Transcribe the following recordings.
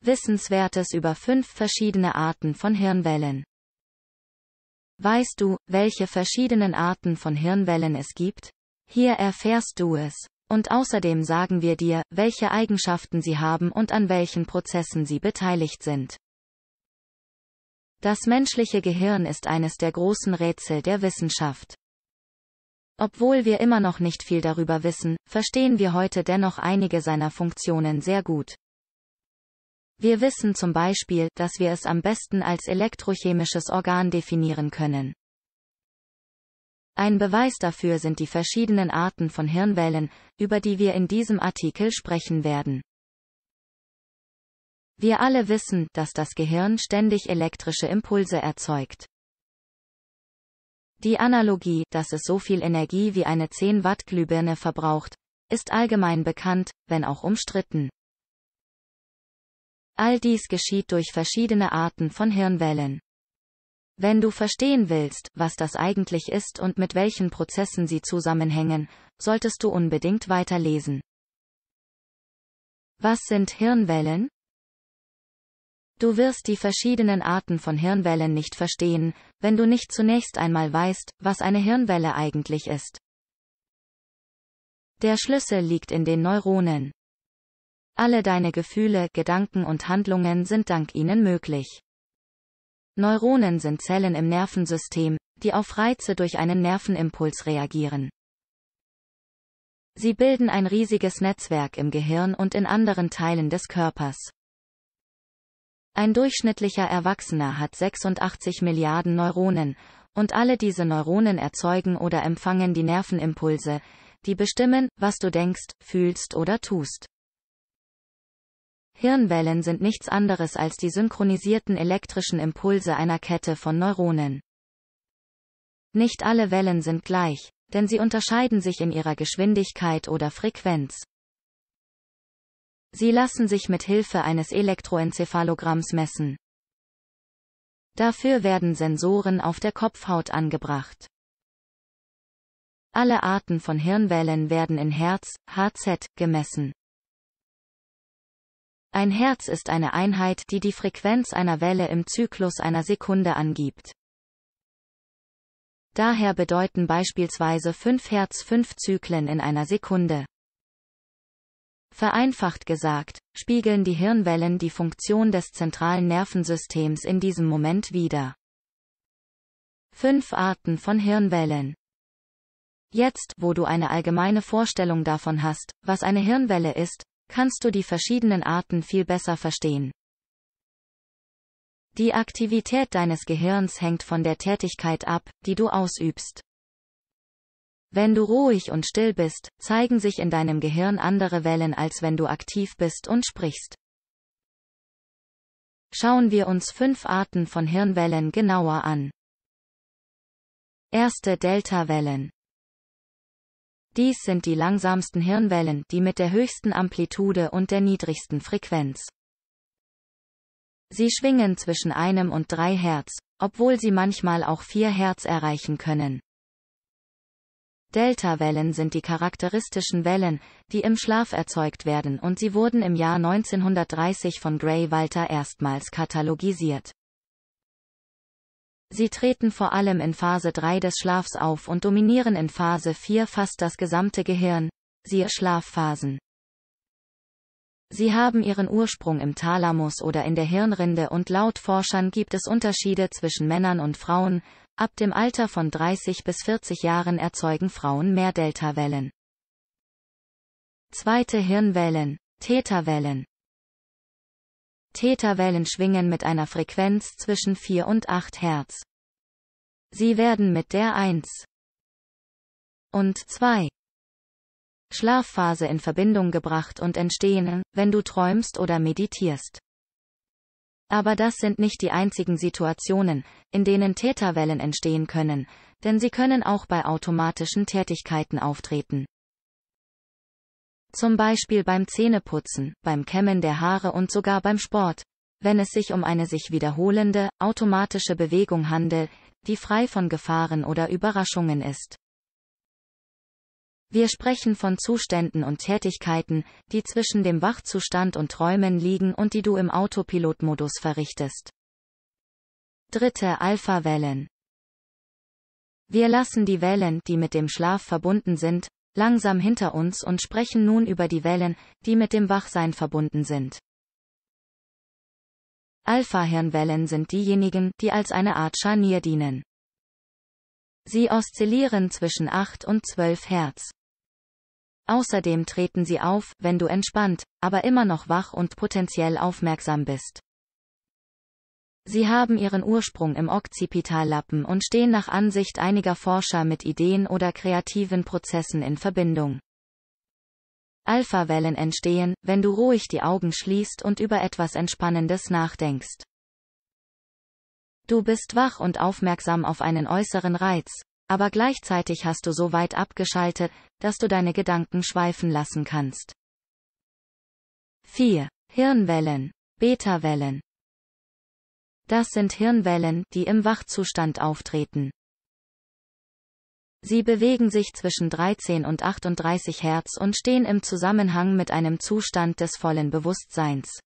Wissenswertes über fünf verschiedene Arten von Hirnwellen. Weißt du, welche verschiedenen Arten von Hirnwellen es gibt? Hier erfährst du es. Und außerdem sagen wir dir, welche Eigenschaften sie haben und an welchen Prozessen sie beteiligt sind. Das menschliche Gehirn ist eines der großen Rätsel der Wissenschaft. Obwohl wir immer noch nicht viel darüber wissen, verstehen wir heute dennoch einige seiner Funktionen sehr gut. Wir wissen zum Beispiel, dass wir es am besten als elektrochemisches Organ definieren können. Ein Beweis dafür sind die verschiedenen Arten von Hirnwellen, über die wir in diesem Artikel sprechen werden. Wir alle wissen, dass das Gehirn ständig elektrische Impulse erzeugt. Die Analogie, dass es so viel Energie wie eine 10 Watt Glühbirne verbraucht, ist allgemein bekannt, wenn auch umstritten. All dies geschieht durch verschiedene Arten von Hirnwellen. Wenn du verstehen willst, was das eigentlich ist und mit welchen Prozessen sie zusammenhängen, solltest du unbedingt weiterlesen. Was sind Hirnwellen? Du wirst die verschiedenen Arten von Hirnwellen nicht verstehen, wenn du nicht zunächst einmal weißt, was eine Hirnwelle eigentlich ist. Der Schlüssel liegt in den Neuronen. Alle deine Gefühle, Gedanken und Handlungen sind dank ihnen möglich. Neuronen sind Zellen im Nervensystem, die auf Reize durch einen Nervenimpuls reagieren. Sie bilden ein riesiges Netzwerk im Gehirn und in anderen Teilen des Körpers. Ein durchschnittlicher Erwachsener hat 86 Milliarden Neuronen, und alle diese Neuronen erzeugen oder empfangen die Nervenimpulse, die bestimmen, was du denkst, fühlst oder tust. Hirnwellen sind nichts anderes als die synchronisierten elektrischen Impulse einer Kette von Neuronen. Nicht alle Wellen sind gleich, denn sie unterscheiden sich in ihrer Geschwindigkeit oder Frequenz. Sie lassen sich mit Hilfe eines Elektroenzephalogramms messen. Dafür werden Sensoren auf der Kopfhaut angebracht. Alle Arten von Hirnwellen werden in Herz, HZ, gemessen. Ein Herz ist eine Einheit, die die Frequenz einer Welle im Zyklus einer Sekunde angibt. Daher bedeuten beispielsweise 5 Hertz 5 Zyklen in einer Sekunde. Vereinfacht gesagt, spiegeln die Hirnwellen die Funktion des zentralen Nervensystems in diesem Moment wider. Fünf Arten von Hirnwellen. Jetzt, wo du eine allgemeine Vorstellung davon hast, was eine Hirnwelle ist, kannst du die verschiedenen Arten viel besser verstehen. Die Aktivität deines Gehirns hängt von der Tätigkeit ab, die du ausübst. Wenn du ruhig und still bist, zeigen sich in deinem Gehirn andere Wellen als wenn du aktiv bist und sprichst. Schauen wir uns fünf Arten von Hirnwellen genauer an. Erste Delta-Wellen. Dies sind die langsamsten Hirnwellen, die mit der höchsten Amplitude und der niedrigsten Frequenz. Sie schwingen zwischen einem und drei Hertz, obwohl sie manchmal auch vier Hertz erreichen können. Delta-Wellen sind die charakteristischen Wellen, die im Schlaf erzeugt werden und sie wurden im Jahr 1930 von Gray Walter erstmals katalogisiert. Sie treten vor allem in Phase 3 des Schlafs auf und dominieren in Phase 4 fast das gesamte Gehirn, siehe Schlafphasen. Sie haben ihren Ursprung im Thalamus oder in der Hirnrinde und laut Forschern gibt es Unterschiede zwischen Männern und Frauen, ab dem Alter von 30 bis 40 Jahren erzeugen Frauen mehr Deltawellen. Zweite Hirnwellen, theta Theta-Wellen schwingen mit einer Frequenz zwischen 4 und 8 Hertz. Sie werden mit der 1 und 2 Schlafphase in Verbindung gebracht und entstehen, wenn du träumst oder meditierst. Aber das sind nicht die einzigen Situationen, in denen Täterwellen entstehen können, denn sie können auch bei automatischen Tätigkeiten auftreten. Zum Beispiel beim Zähneputzen, beim Kämmen der Haare und sogar beim Sport. Wenn es sich um eine sich wiederholende, automatische Bewegung handelt, die frei von Gefahren oder Überraschungen ist. Wir sprechen von Zuständen und Tätigkeiten, die zwischen dem Wachzustand und Träumen liegen und die du im Autopilotmodus verrichtest. Dritte Alpha-Wellen. Wir lassen die Wellen, die mit dem Schlaf verbunden sind, langsam hinter uns und sprechen nun über die Wellen, die mit dem Wachsein verbunden sind. Alpha-Hirnwellen sind diejenigen, die als eine Art Scharnier dienen. Sie oszillieren zwischen 8 und 12 Hertz. Außerdem treten sie auf, wenn du entspannt, aber immer noch wach und potenziell aufmerksam bist. Sie haben ihren Ursprung im Occipitallappen und stehen nach Ansicht einiger Forscher mit Ideen oder kreativen Prozessen in Verbindung. Alpha-Wellen entstehen, wenn du ruhig die Augen schließt und über etwas Entspannendes nachdenkst. Du bist wach und aufmerksam auf einen äußeren Reiz, aber gleichzeitig hast du so weit abgeschaltet, dass du deine Gedanken schweifen lassen kannst. 4. Hirnwellen, Beta-Wellen. Das sind Hirnwellen, die im Wachzustand auftreten. Sie bewegen sich zwischen 13 und 38 Hertz und stehen im Zusammenhang mit einem Zustand des vollen Bewusstseins.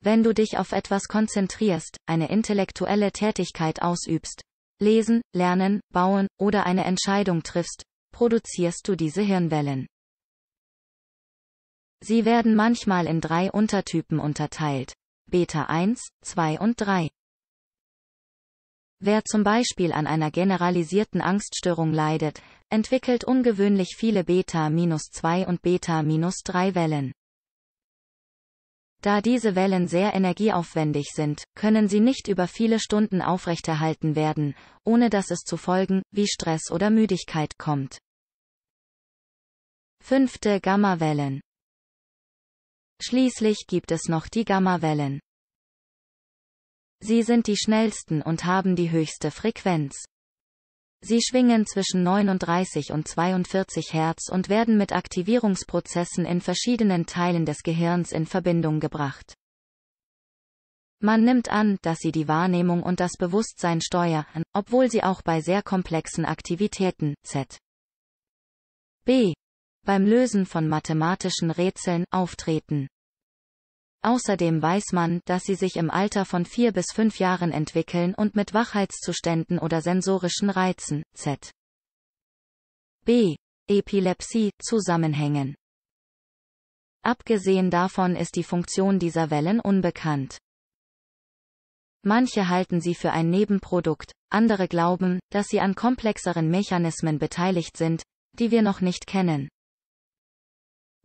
Wenn du dich auf etwas konzentrierst, eine intellektuelle Tätigkeit ausübst, lesen, lernen, bauen oder eine Entscheidung triffst, produzierst du diese Hirnwellen. Sie werden manchmal in drei Untertypen unterteilt. Beta 1, 2 und 3. Wer zum Beispiel an einer generalisierten Angststörung leidet, entwickelt ungewöhnlich viele Beta-2 und Beta-3 Wellen. Da diese Wellen sehr energieaufwendig sind, können sie nicht über viele Stunden aufrechterhalten werden, ohne dass es zu Folgen wie Stress oder Müdigkeit kommt. Fünfte Gamma-Wellen. Schließlich gibt es noch die Gammawellen. Sie sind die schnellsten und haben die höchste Frequenz. Sie schwingen zwischen 39 und 42 Hertz und werden mit Aktivierungsprozessen in verschiedenen Teilen des Gehirns in Verbindung gebracht. Man nimmt an, dass sie die Wahrnehmung und das Bewusstsein steuern, obwohl sie auch bei sehr komplexen Aktivitäten, z. B beim Lösen von mathematischen Rätseln auftreten. Außerdem weiß man, dass sie sich im Alter von vier bis fünf Jahren entwickeln und mit Wachheitszuständen oder sensorischen Reizen, z. b. Epilepsie, zusammenhängen. Abgesehen davon ist die Funktion dieser Wellen unbekannt. Manche halten sie für ein Nebenprodukt, andere glauben, dass sie an komplexeren Mechanismen beteiligt sind, die wir noch nicht kennen.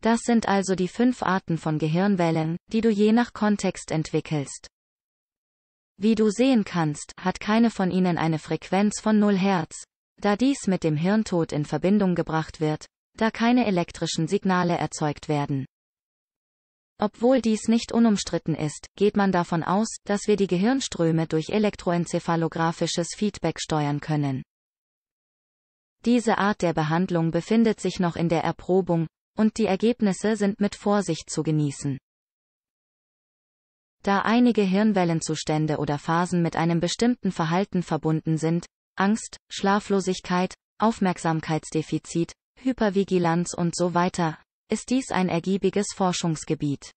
Das sind also die fünf Arten von Gehirnwellen, die du je nach Kontext entwickelst. Wie du sehen kannst, hat keine von ihnen eine Frequenz von 0 Hertz. Da dies mit dem Hirntod in Verbindung gebracht wird, da keine elektrischen Signale erzeugt werden. Obwohl dies nicht unumstritten ist, geht man davon aus, dass wir die Gehirnströme durch elektroenzephalographisches Feedback steuern können. Diese Art der Behandlung befindet sich noch in der Erprobung, und die Ergebnisse sind mit Vorsicht zu genießen. Da einige Hirnwellenzustände oder Phasen mit einem bestimmten Verhalten verbunden sind, Angst, Schlaflosigkeit, Aufmerksamkeitsdefizit, Hypervigilanz und so weiter, ist dies ein ergiebiges Forschungsgebiet.